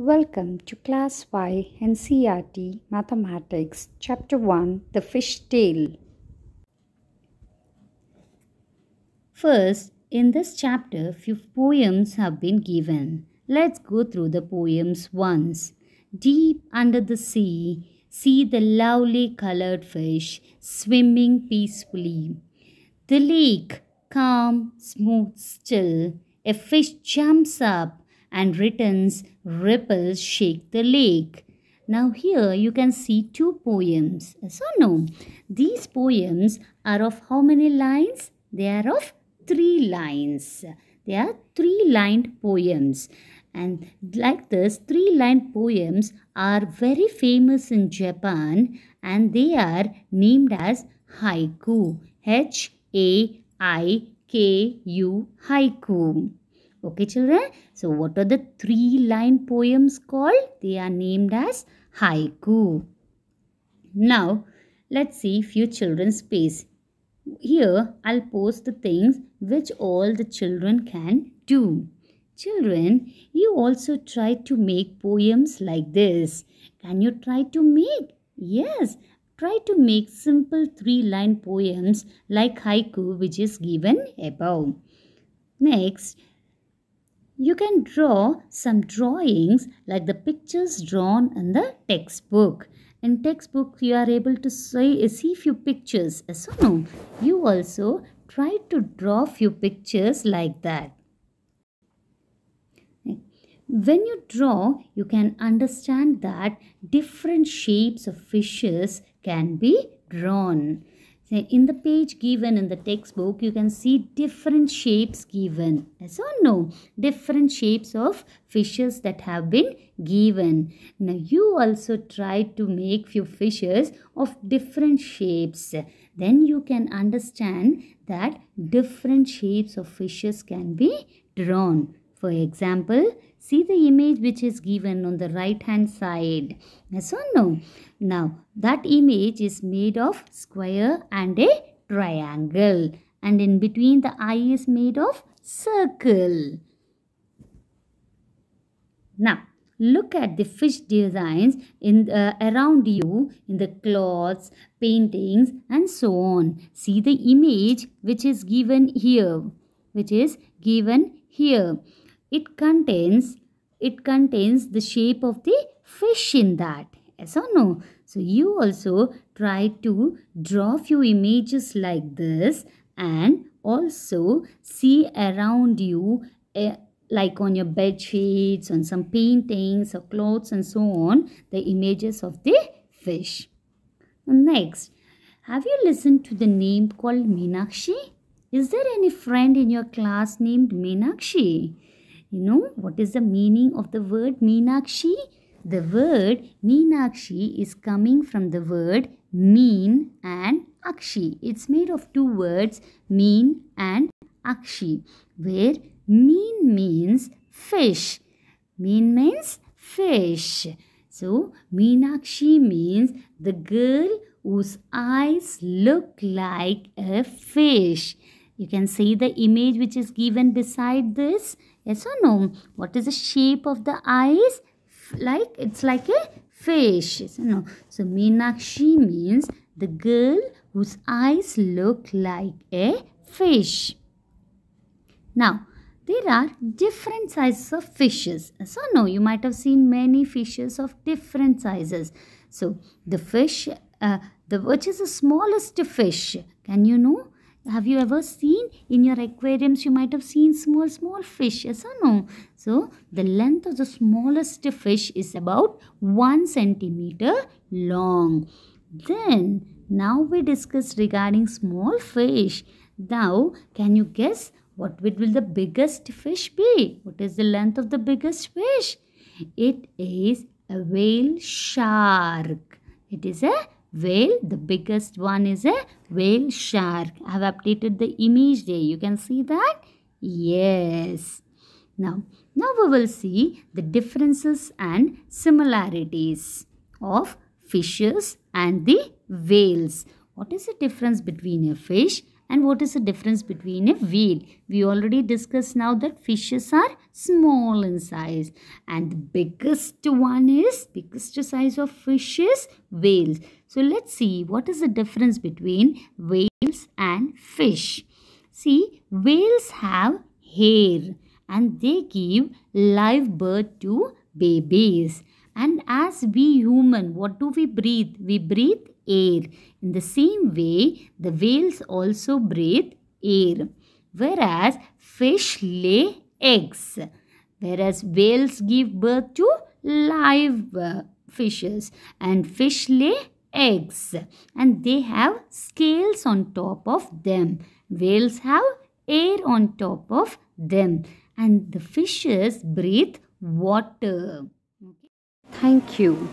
Welcome to Class Y NCERT Mathematics, Chapter 1 The Fish Tail. First, in this chapter, few poems have been given. Let's go through the poems once. Deep under the sea, see the lovely colored fish swimming peacefully. The lake, calm, smooth, still, a fish jumps up and returns. ripples shake the lake. Now here you can see two poems. So no, these poems are of how many lines? They are of three lines. They are three lined poems. And like this, three lined poems are very famous in Japan and they are named as haiku. H A I K U haiku. Okay, children? So, what are the three line poems called? They are named as haiku. Now, let's see few children's space. Here, I'll post the things which all the children can do. Children, you also try to make poems like this. Can you try to make? Yes, try to make simple three-line poems like haiku which is given above. Next, you can draw some drawings like the pictures drawn in the textbook. In textbook, you are able to see, see few pictures. So, no, you also try to draw few pictures like that. When you draw, you can understand that different shapes of fishes can be drawn in the page given in the textbook you can see different shapes given yes or no different shapes of fishes that have been given now you also try to make few fishes of different shapes then you can understand that different shapes of fishes can be drawn for example, see the image which is given on the right hand side. Yes or no? Now, that image is made of square and a triangle. And in between the eye is made of circle. Now, look at the fish designs in uh, around you in the cloths paintings and so on see the image which is given here which is given here it contains it contains the shape of the fish in that yes or no so you also try to draw few images like this and also see around you uh, like on your bed sheets on some paintings or clothes and so on the images of the fish next have you listened to the name called Meenakshi? Is there any friend in your class named Meenakshi? You know what is the meaning of the word Meenakshi? The word Meenakshi is coming from the word mean and akshi. It's made of two words mean and akshi where mean means fish. Mean means fish. So Meenakshi means the girl whose eyes look like a fish. You can see the image which is given beside this. Yes or no? What is the shape of the eyes? Like it's like a fish. Yes or no? So Meenakshi means the girl whose eyes look like a fish. Now there are different sizes of fishes. So no, you might have seen many fishes of different sizes. So the fish, uh, the which is the smallest fish? Can you know? have you ever seen in your aquariums you might have seen small small fish yes or no so the length of the smallest fish is about 1 centimeter long then now we discuss regarding small fish now can you guess what will the biggest fish be what is the length of the biggest fish it is a whale shark it is a whale. The biggest one is a whale shark. I have updated the image there. You can see that? Yes. Now, now we will see the differences and similarities of fishes and the whales. What is the difference between a fish and what is the difference between a whale? We already discussed now that fishes are small in size and the biggest one is, biggest size of fish is whales. So let's see what is the difference between whales and fish. See, whales have hair and they give live birth to babies. And as we human, what do we breathe? We breathe air. In the same way, the whales also breathe air. Whereas fish lay eggs. Whereas whales give birth to live uh, fishes and fish lay eggs and they have scales on top of them. Whales have air on top of them and the fishes breathe water. Thank you.